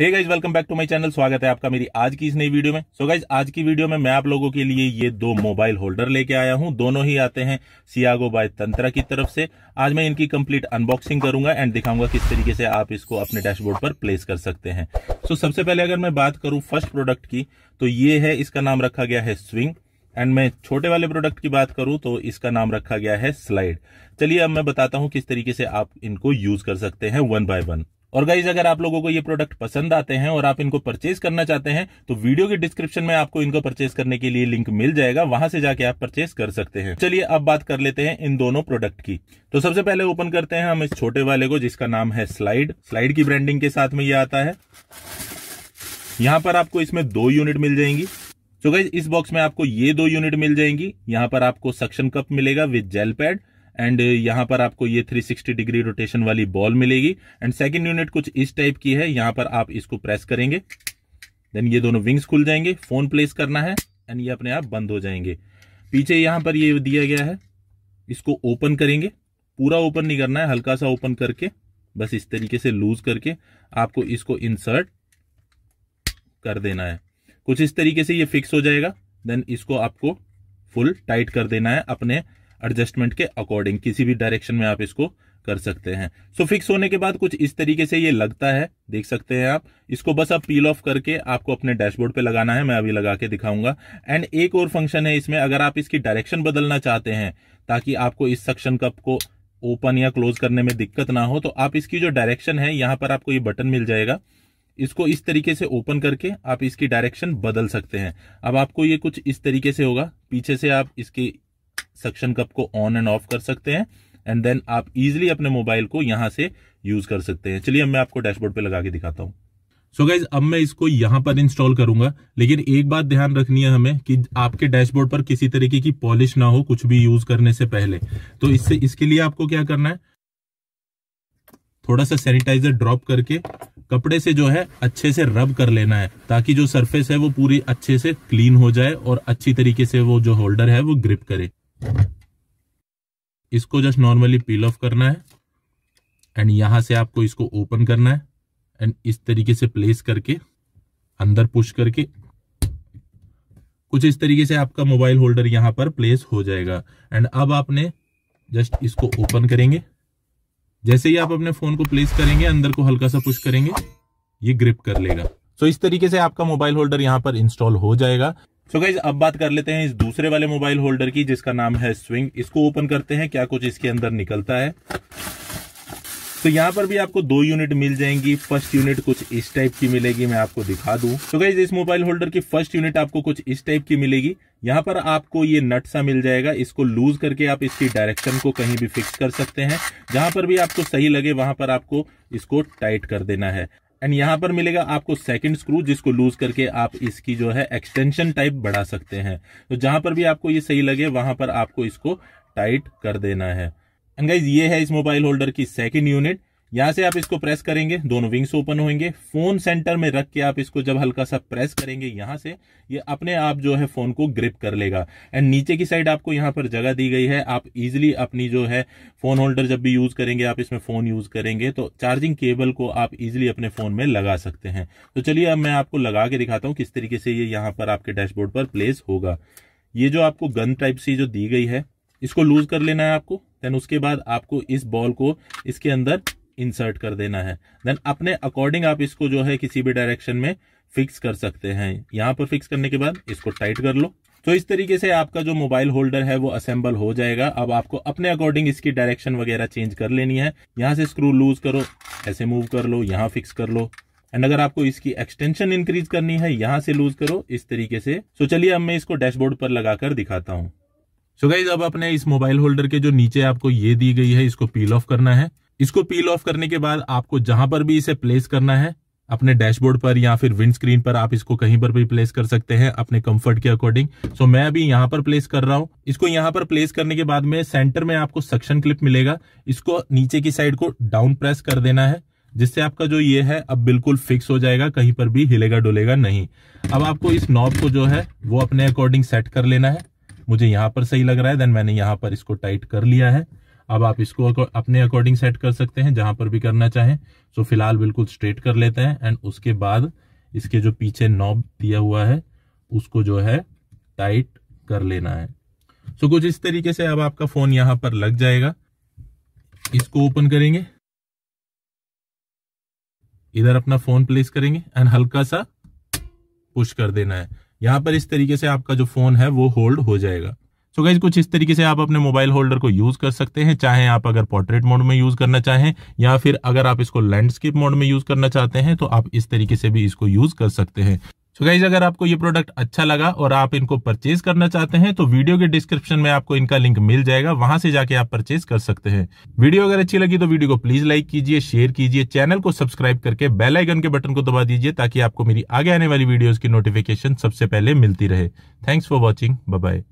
hey guys welcome back to my channel स्वागत है आपका मेरी आज की इस नई वीडियो में सो so गाइज आज की वीडियो में मैं आप लोगों के लिए ये दो मोबाइल होल्डर लेके आया हूँ दोनों ही आते हैं सियागो बाय तंत्रा की तरफ से आज मैं इनकी कंप्लीट अनबॉक्सिंग करूंगा एंड दिखाऊंगा किस तरीके से आप इसको अपने डैशबोर्ड पर प्लेस कर सकते हैं सो so, सबसे पहले अगर मैं बात करूँ फर्स्ट प्रोडक्ट की तो ये है इसका नाम रखा गया है स्विंग एंड मैं छोटे वाले प्रोडक्ट की बात करूं तो इसका नाम रखा गया है स्लाइड चलिए अब मैं बताता हूं किस तरीके से आप इनको यूज कर सकते हैं वन बाय वन और गाइज अगर आप लोगों को ये प्रोडक्ट पसंद आते हैं और आप इनको परचेज करना चाहते हैं तो वीडियो के डिस्क्रिप्शन में आपको इनको परचेज करने के लिए लिंक मिल जाएगा वहां से जाके आप परचेज कर सकते हैं चलिए अब बात कर लेते हैं इन दोनों प्रोडक्ट की तो सबसे पहले ओपन करते हैं हम इस छोटे वाले को जिसका नाम है स्लाइड स्लाइड की ब्रांडिंग के साथ में ये आता है यहाँ पर आपको इसमें दो यूनिट मिल जाएंगी तो गाइज इस बॉक्स में आपको ये दो यूनिट मिल जाएंगी यहाँ पर आपको सक्शन कप मिलेगा with gel pad and uh, यहां पर आपको ये 360 डिग्री रोटेशन वाली बॉल मिलेगी एंड सेकंड यूनिट कुछ इस टाइप की है यहां पर आप इसको प्रेस करेंगे देन ये दोनों विंग्स खुल जाएंगे फोन प्लेस करना है एंड ये अपने आप बंद हो जाएंगे पीछे यहां पर ये दिया गया है इसको ओपन करेंगे पूरा ओपन नहीं करना है हल्का सा ओपन करके बस इस तरीके से लूज करके आपको इसको इंसर्ट कर देना है कुछ इस तरीके से ये फिक्स हो जाएगा देन इसको आपको फुल टाइट कर देना है अपने एडजस्टमेंट के अकॉर्डिंग किसी भी डायरेक्शन में आप इसको कर सकते हैं सो so, फिक्स होने के बाद कुछ इस तरीके से ये लगता है देख सकते हैं आप इसको बस आप पील ऑफ करके आपको अपने डैशबोर्ड पे लगाना है मैं अभी लगा के दिखाऊंगा एंड एक और फंक्शन है इसमें अगर आप इसकी डायरेक्शन बदलना चाहते हैं ताकि आपको इस सक्शन कप को ओपन या क्लोज करने में दिक्कत ना हो तो आप इसकी जो डायरेक्शन है यहाँ पर आपको ये बटन मिल जाएगा इसको इस तरीके से ओपन करके आप इसकी डायरेक्शन बदल सकते हैं अब आपको ये कुछ इस तरीके से होगा पीछे से आप इसकी सक्शन कप को ऑन एंड ऑफ कर सकते हैं एंड देन आप इजिली अपने मोबाइल को यहां से यूज कर सकते हैं चलिए मैं आपको डैशबोर्ड पे लगा के दिखाता हूँ सो so गाइज अब मैं इसको यहां पर इंस्टॉल करूंगा लेकिन एक बात ध्यान रखनी है हमें कि आपके डैशबोर्ड पर किसी तरीके की पॉलिश ना हो कुछ भी यूज करने से पहले तो इससे इसके लिए आपको क्या करना है थोड़ा सा सैनिटाइजर ड्रॉप करके कपड़े से जो है अच्छे से रब कर लेना है ताकि जो सरफेस है वो पूरी अच्छे से क्लीन हो जाए और अच्छी तरीके से वो जो होल्डर है वो ग्रिप करे इसको जस्ट नॉर्मली पील ऑफ करना है एंड यहां से आपको इसको ओपन करना है एंड इस तरीके से प्लेस करके अंदर पुश करके कुछ इस तरीके से आपका मोबाइल होल्डर यहां पर प्लेस हो जाएगा एंड अब आपने जस्ट इसको ओपन करेंगे जैसे ही आप अपने फोन को प्लेस करेंगे अंदर को हल्का सा पुश करेंगे ये ग्रिप कर लेगा सो so, इस तरीके से आपका मोबाइल होल्डर यहां पर इंस्टॉल हो जाएगा सो so गाइज अब बात कर लेते हैं इस दूसरे वाले मोबाइल होल्डर की जिसका नाम है स्विंग इसको ओपन करते हैं क्या कुछ इसके अंदर निकलता है तो यहाँ पर भी आपको दो यूनिट मिल जाएंगी फर्स्ट यूनिट कुछ इस टाइप की मिलेगी मैं आपको दिखा दूं तो गाइज इस मोबाइल होल्डर की फर्स्ट यूनिट आपको कुछ इस टाइप की मिलेगी यहाँ पर आपको ये नट सा मिल जाएगा इसको लूज करके आप इसकी डायरेक्शन को कहीं भी फिक्स कर सकते हैं जहां पर भी आपको सही लगे वहां पर आपको इसको टाइट कर देना है एंड यहां पर मिलेगा आपको सेकंड स्क्रू जिसको लूज करके आप इसकी जो है एक्सटेंशन टाइप बढ़ा सकते हैं तो जहां पर भी आपको ये सही लगे वहां पर आपको इसको टाइट कर देना है एंड गाइज ये है इस मोबाइल होल्डर की सेकंड यूनिट यहां से आप इसको प्रेस करेंगे दोनों विंग्स ओपन होंगे फोन सेंटर में रख के आप इसको जब हल्का सा प्रेस करेंगे यहां से ये अपने आप जो है फोन को ग्रिप कर लेगा एंड नीचे की साइड आपको यहां पर जगह दी गई है आप इजीली अपनी जो है फोन होल्डर जब भी यूज करेंगे आप इसमें फोन यूज करेंगे तो चार्जिंग केबल को आप इजिली अपने फोन में लगा सकते हैं तो चलिए अब मैं आपको लगा के दिखाता हूँ किस तरीके से ये यहाँ पर आपके डैशबोर्ड पर प्लेस होगा ये जो आपको गन टाइप सी जो दी गई है इसको लूज कर लेना है आपको देन उसके बाद आपको इस बॉल को इसके अंदर इंसर्ट कर देना है देन अपने अकॉर्डिंग आप इसको जो है किसी भी डायरेक्शन में फिक्स कर सकते हैं यहाँ पर फिक्स करने के बाद इसको टाइट कर लो तो इस तरीके से आपका जो मोबाइल होल्डर है वो असेंबल हो जाएगा अब आपको अपने अकॉर्डिंग इसकी डायरेक्शन वगैरह चेंज कर लेनी है यहाँ से स्क्रू लूज करो ऐसे मूव कर लो यहाँ फिक्स कर लो एंड अगर आपको इसकी एक्सटेंशन इंक्रीज करनी है यहाँ से लूज करो इस तरीके से सो चलिए अब मैं इसको डैशबोर्ड पर लगाकर दिखाता हूँ सो so गाइज अब अपने इस मोबाइल होल्डर के जो नीचे आपको ये दी गई है इसको पील ऑफ करना है इसको पील ऑफ करने के बाद आपको जहां पर भी इसे प्लेस करना है अपने डैशबोर्ड पर या फिर विंड स्क्रीन पर आप इसको कहीं पर भी प्लेस कर सकते हैं अपने कंफर्ट के अकॉर्डिंग सो मैं अभी यहाँ पर प्लेस कर रहा हूँ इसको यहाँ पर प्लेस करने के बाद में सेंटर में आपको सक्शन क्लिप मिलेगा इसको नीचे की साइड को डाउन प्रेस कर देना है जिससे आपका जो ये है अब बिल्कुल फिक्स हो जाएगा कहीं पर भी हिलेगा डुलेगा नहीं अब आपको इस नॉब को जो है वो अपने अकॉर्डिंग सेट कर लेना है मुझे यहाँ पर सही लग रहा है देन मैंने यहाँ पर इसको टाइट कर लिया है अब आप इसको अपने अकॉर्डिंग सेट कर सकते हैं जहां पर भी करना चाहें सो फिलहाल बिल्कुल स्ट्रेट कर लेते हैं एंड उसके बाद इसके जो पीछे नॉब दिया हुआ है उसको जो है टाइट कर लेना है सो कुछ इस तरीके से अब आपका फोन यहां पर लग जाएगा इसको ओपन करेंगे इधर अपना फोन प्लेस करेंगे एंड हल्का सा पुश कर देना है यहां पर इस तरीके से आपका जो फोन है वो होल्ड हो जाएगा सो गाइज कुछ इस तरीके से आप अपने मोबाइल होल्डर को यूज कर सकते हैं चाहे आप अगर पोर्ट्रेट मोड में यूज करना चाहें या फिर अगर आप इसको लैंडस्केप मोड में यूज करना चाहते हैं तो आप इस तरीके से भी इसको यूज कर सकते हैं सो गाइज अगर आपको ये प्रोडक्ट अच्छा लगा और आप इनको परचेज करना चाहते हैं तो वीडियो के डिस्क्रिप्शन में आपको इनका लिंक मिल जाएगा वहां से जाके आप परचेज कर सकते हैं वीडियो अगर अच्छी लगी तो वीडियो को प्लीज लाइक कीजिए शेयर कीजिए चैनल को सब्सक्राइब करके बेल आइकन के बटन को दबा दीजिए ताकि आपको मेरी आगे आने वाली वीडियोज की नोटिफिकेशन सबसे पहले मिलती रहे थैंक्स फॉर वॉचिंग बाय